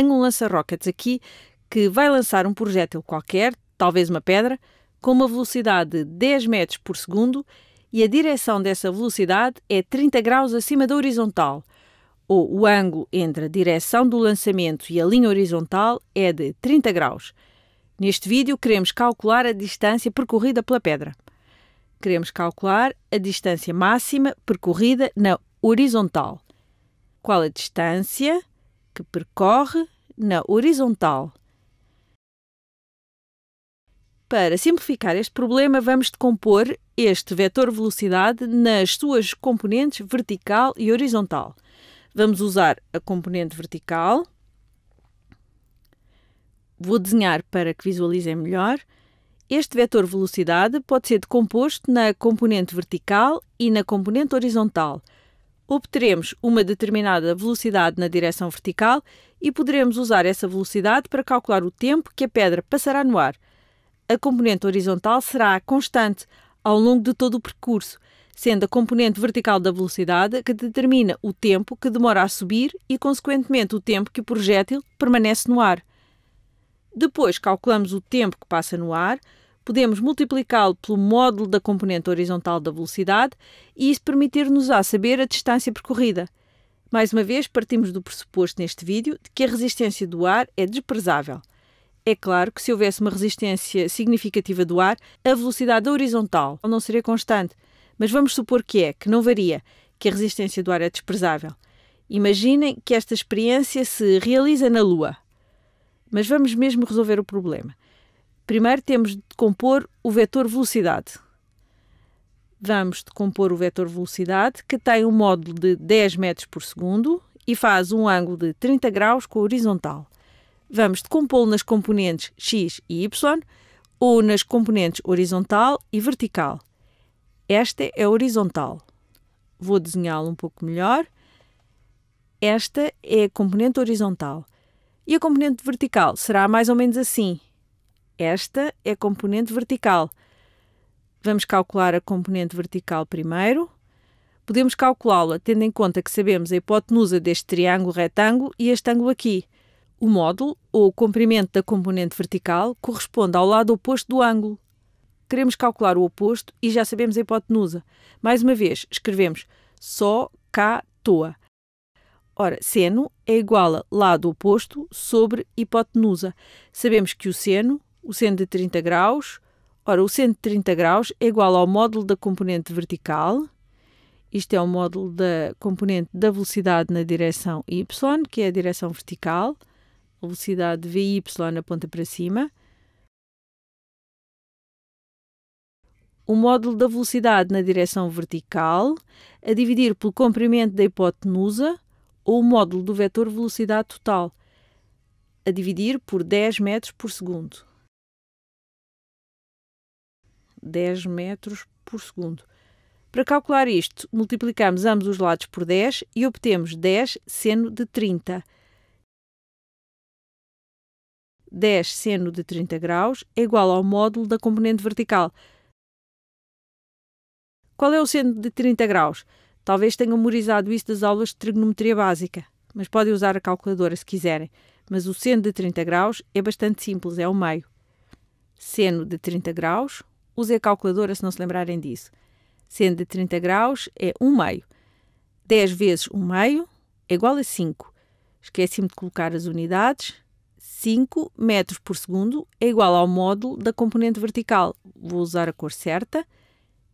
tenho um lança-rockets aqui que vai lançar um projétil qualquer, talvez uma pedra, com uma velocidade de 10 metros por segundo e a direção dessa velocidade é 30 graus acima da horizontal, ou o ângulo entre a direção do lançamento e a linha horizontal é de 30 graus. Neste vídeo, queremos calcular a distância percorrida pela pedra. Queremos calcular a distância máxima percorrida na horizontal. Qual a distância que percorre na horizontal. Para simplificar este problema, vamos decompor este vetor velocidade nas suas componentes vertical e horizontal. Vamos usar a componente vertical. Vou desenhar para que visualizem melhor. Este vetor velocidade pode ser decomposto na componente vertical e na componente horizontal obteremos uma determinada velocidade na direção vertical e poderemos usar essa velocidade para calcular o tempo que a pedra passará no ar. A componente horizontal será constante ao longo de todo o percurso, sendo a componente vertical da velocidade que determina o tempo que demora a subir e, consequentemente, o tempo que o projétil permanece no ar. Depois calculamos o tempo que passa no ar podemos multiplicá-lo pelo módulo da componente horizontal da velocidade e isso permitir-nos a saber a distância percorrida. Mais uma vez, partimos do pressuposto neste vídeo de que a resistência do ar é desprezável. É claro que se houvesse uma resistência significativa do ar, a velocidade horizontal não seria constante, mas vamos supor que é, que não varia, que a resistência do ar é desprezável. Imaginem que esta experiência se realiza na Lua. Mas vamos mesmo resolver o problema. Primeiro temos de compor o vetor velocidade. Vamos decompor o vetor velocidade, que tem um módulo de 10 metros por segundo e faz um ângulo de 30 graus com a horizontal. Vamos decompô-lo nas componentes x e y ou nas componentes horizontal e vertical. Esta é horizontal. Vou desenhá-lo um pouco melhor. Esta é a componente horizontal. E a componente vertical será mais ou menos assim. Esta é a componente vertical. Vamos calcular a componente vertical primeiro. Podemos calculá-la tendo em conta que sabemos a hipotenusa deste triângulo retângulo e este ângulo aqui. O módulo, ou o comprimento da componente vertical, corresponde ao lado oposto do ângulo. Queremos calcular o oposto e já sabemos a hipotenusa. Mais uma vez, escrevemos só K toa. Ora, seno é igual a lado oposto sobre hipotenusa. Sabemos que o seno o seno de 30 graus. Ora, o seno de 30 graus é igual ao módulo da componente vertical. Isto é o módulo da componente da velocidade na direção y, que é a direção vertical. A velocidade vy aponta para cima. o módulo da velocidade na direção vertical, a dividir pelo comprimento da hipotenusa, ou o módulo do vetor velocidade total, a dividir por 10 metros por segundo. 10 metros por segundo. Para calcular isto, multiplicamos ambos os lados por 10 e obtemos 10 seno de 30. 10 seno de 30 graus é igual ao módulo da componente vertical. Qual é o seno de 30 graus? Talvez tenham memorizado isso das aulas de trigonometria básica, mas podem usar a calculadora se quiserem. Mas o seno de 30 graus é bastante simples, é o meio. Seno de 30 graus, use a calculadora se não se lembrarem disso. Sendo de 30 graus é 1 meio. 10 vezes 1 meio é igual a 5. Esqueci-me de colocar as unidades. 5 metros por segundo é igual ao módulo da componente vertical. Vou usar a cor certa.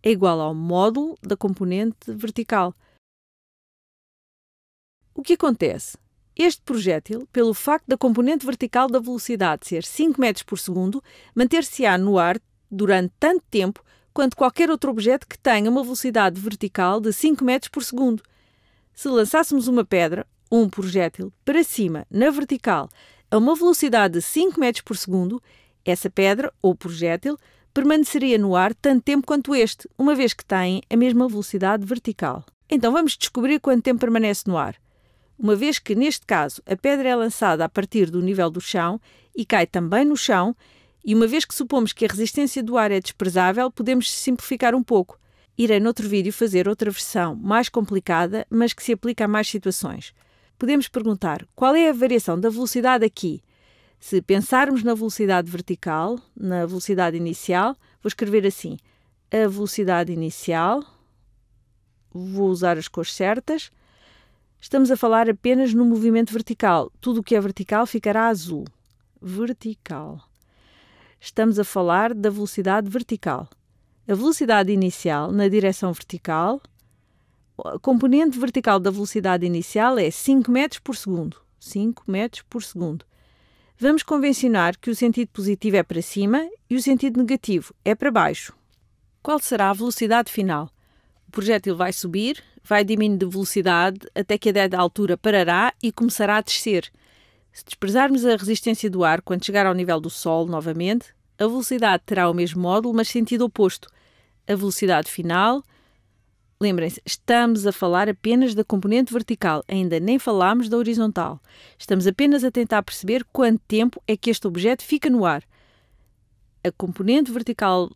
É igual ao módulo da componente vertical. O que acontece? Este projétil, pelo facto da componente vertical da velocidade ser 5 metros por segundo, manter-se-á no ar durante tanto tempo quanto qualquer outro objeto que tenha uma velocidade vertical de 5 metros por segundo. Se lançássemos uma pedra, um projétil, para cima, na vertical, a uma velocidade de 5 metros por segundo, essa pedra ou projétil permaneceria no ar tanto tempo quanto este, uma vez que têm a mesma velocidade vertical. Então vamos descobrir quanto tempo permanece no ar. Uma vez que, neste caso, a pedra é lançada a partir do nível do chão e cai também no chão, e uma vez que supomos que a resistência do ar é desprezável, podemos simplificar um pouco. Irei noutro vídeo fazer outra versão, mais complicada, mas que se aplica a mais situações. Podemos perguntar qual é a variação da velocidade aqui. Se pensarmos na velocidade vertical, na velocidade inicial, vou escrever assim: a velocidade inicial, vou usar as cores certas. Estamos a falar apenas no movimento vertical. Tudo o que é vertical ficará azul. Vertical estamos a falar da velocidade vertical. A velocidade inicial na direção vertical, a componente vertical da velocidade inicial é 5 metros por segundo. 5 metros por segundo. Vamos convencionar que o sentido positivo é para cima e o sentido negativo é para baixo. Qual será a velocidade final? O projétil vai subir, vai diminuindo de velocidade até que a dada altura parará e começará a descer. Se desprezarmos a resistência do ar quando chegar ao nível do Sol novamente, a velocidade terá o mesmo módulo, mas sentido oposto. A velocidade final. Lembrem-se, estamos a falar apenas da componente vertical, ainda nem falámos da horizontal. Estamos apenas a tentar perceber quanto tempo é que este objeto fica no ar. A componente vertical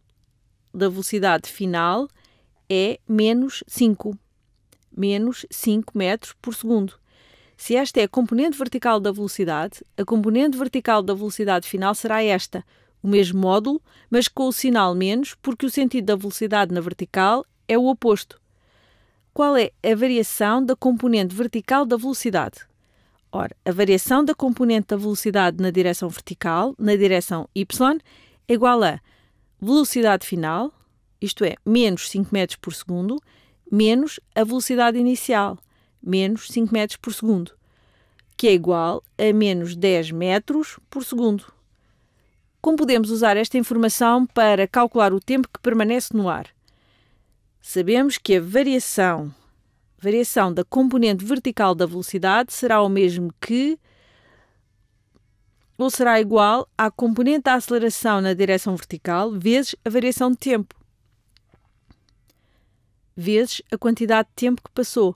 da velocidade final é menos 5, menos 5 metros por segundo. Se esta é a componente vertical da velocidade, a componente vertical da velocidade final será esta, o mesmo módulo, mas com o sinal menos, porque o sentido da velocidade na vertical é o oposto. Qual é a variação da componente vertical da velocidade? Ora, a variação da componente da velocidade na direção vertical, na direção y, é igual a velocidade final, isto é, menos 5 metros por segundo, menos a velocidade inicial, menos 5 metros por segundo, que é igual a menos 10 metros por segundo. Como podemos usar esta informação para calcular o tempo que permanece no ar? Sabemos que a variação, variação da componente vertical da velocidade será o mesmo que ou será igual à componente da aceleração na direção vertical vezes a variação de tempo, vezes a quantidade de tempo que passou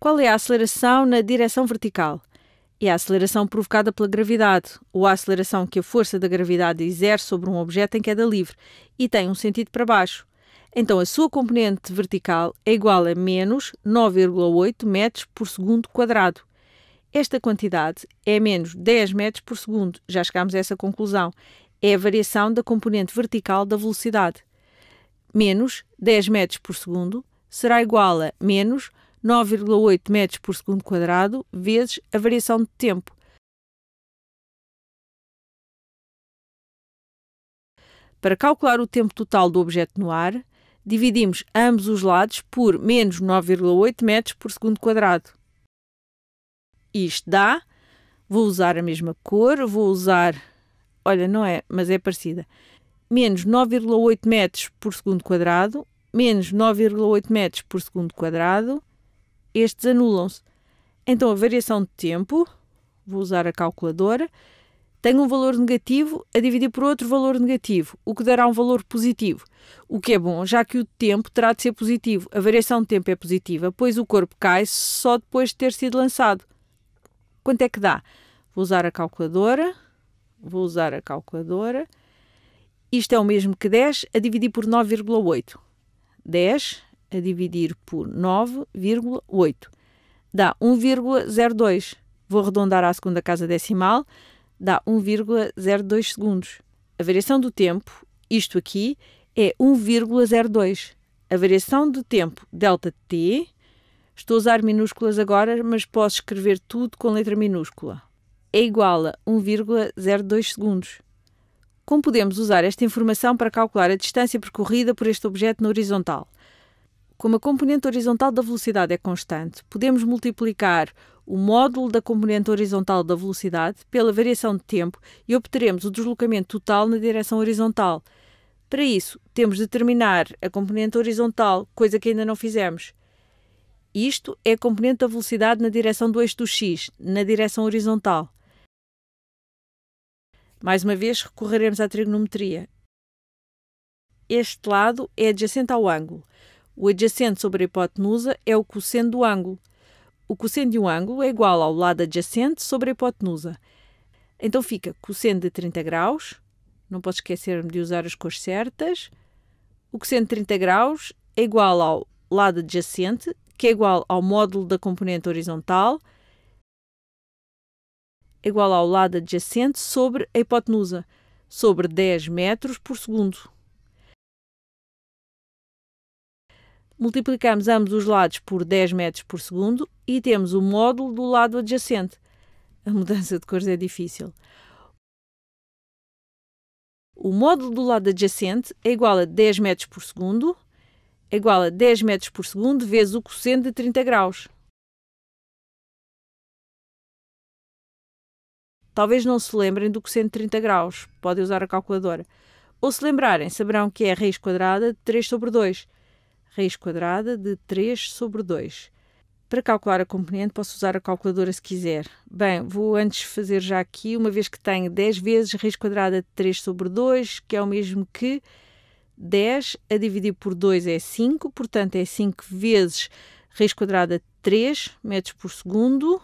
qual é a aceleração na direção vertical? É a aceleração provocada pela gravidade, ou a aceleração que a força da gravidade exerce sobre um objeto em queda livre e tem um sentido para baixo. Então a sua componente vertical é igual a menos 9,8 metros por segundo quadrado. Esta quantidade é menos 10 metros por segundo, já chegámos a essa conclusão. É a variação da componente vertical da velocidade. Menos 10 metros por segundo será igual a menos 9,8 metros por segundo quadrado vezes a variação de tempo. Para calcular o tempo total do objeto no ar, dividimos ambos os lados por menos 9,8 metros por segundo quadrado. Isto dá, vou usar a mesma cor, vou usar, olha, não é, mas é parecida, menos 9,8 metros por segundo quadrado, menos 9,8 metros por segundo quadrado, estes anulam-se. Então a variação de tempo, vou usar a calculadora, tem um valor negativo a dividir por outro valor negativo, o que dará um valor positivo. O que é bom, já que o tempo terá de ser positivo. A variação de tempo é positiva, pois o corpo cai só depois de ter sido lançado. Quanto é que dá? Vou usar a calculadora. Vou usar a calculadora. Isto é o mesmo que 10 a dividir por 9,8. 10 a dividir por 9,8. Dá 1,02. Vou arredondar à segunda casa decimal, dá 1,02 segundos. A variação do tempo, isto aqui, é 1,02. A variação do tempo ΔT, estou a usar minúsculas agora, mas posso escrever tudo com letra minúscula, é igual a 1,02 segundos. Como podemos usar esta informação para calcular a distância percorrida por este objeto na horizontal? Como a componente horizontal da velocidade é constante, podemos multiplicar o módulo da componente horizontal da velocidade pela variação de tempo e obteremos o deslocamento total na direção horizontal. Para isso, temos de determinar a componente horizontal, coisa que ainda não fizemos. Isto é a componente da velocidade na direção do eixo do x, na direção horizontal. Mais uma vez, recorreremos à trigonometria. Este lado é adjacente ao ângulo. O adjacente sobre a hipotenusa é o cosseno do ângulo. O cosseno de um ângulo é igual ao lado adjacente sobre a hipotenusa. Então fica cosseno de 30 graus, não posso esquecer-me de usar as cores certas. O cosseno de 30 graus é igual ao lado adjacente, que é igual ao módulo da componente horizontal, é igual ao lado adjacente sobre a hipotenusa, sobre 10 metros por segundo. Multiplicamos ambos os lados por 10 metros por segundo e temos o módulo do lado adjacente. A mudança de cores é difícil. O módulo do lado adjacente é igual a 10 metros por segundo, é igual a 10 metros por segundo vezes o cosseno de 30 graus. Talvez não se lembrem do cosseno de 30 graus, podem usar a calculadora. Ou se lembrarem, saberão que é a raiz quadrada de 3 sobre 2 raiz quadrada de 3 sobre 2. Para calcular a componente, posso usar a calculadora se quiser. Bem, vou antes fazer já aqui, uma vez que tenho 10 vezes raiz quadrada de 3 sobre 2, que é o mesmo que 10 a dividir por 2 é 5, portanto é 5 vezes raiz quadrada de 3 metros por segundo.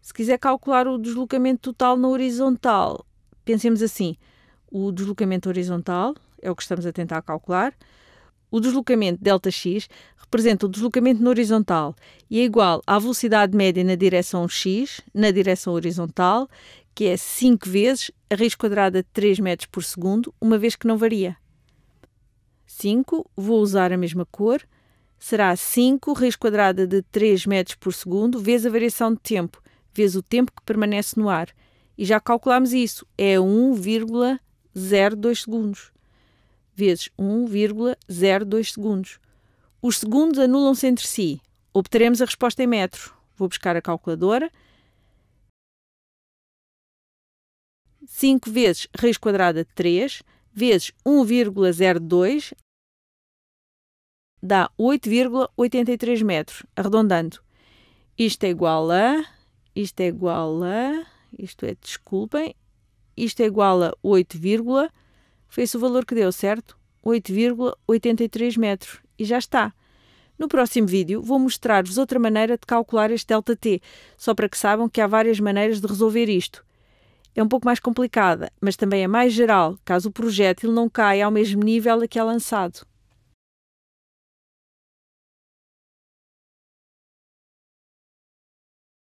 Se quiser calcular o deslocamento total na horizontal, pensemos assim, o deslocamento horizontal é o que estamos a tentar calcular, o deslocamento Δx representa o deslocamento na horizontal e é igual à velocidade média na direção x, na direção horizontal, que é 5 vezes a raiz quadrada de 3 metros por segundo, uma vez que não varia. 5, vou usar a mesma cor, será 5 raiz quadrada de 3 metros por segundo vezes a variação de tempo, vezes o tempo que permanece no ar. E já calculámos isso, é 1,02 segundos vezes 1,02 segundos. Os segundos anulam-se entre si. Obteremos a resposta em metros. Vou buscar a calculadora. 5 vezes raiz quadrada de 3 vezes 1,02 dá 8,83 metros, arredondando. Isto é igual a, isto é igual a, isto é, desculpem, isto é igual a 8,83 foi esse o valor que deu, certo? 8,83 metros. E já está. No próximo vídeo vou mostrar-vos outra maneira de calcular este ΔT, só para que saibam que há várias maneiras de resolver isto. É um pouco mais complicada, mas também é mais geral, caso o projétil não caia ao mesmo nível a que é lançado.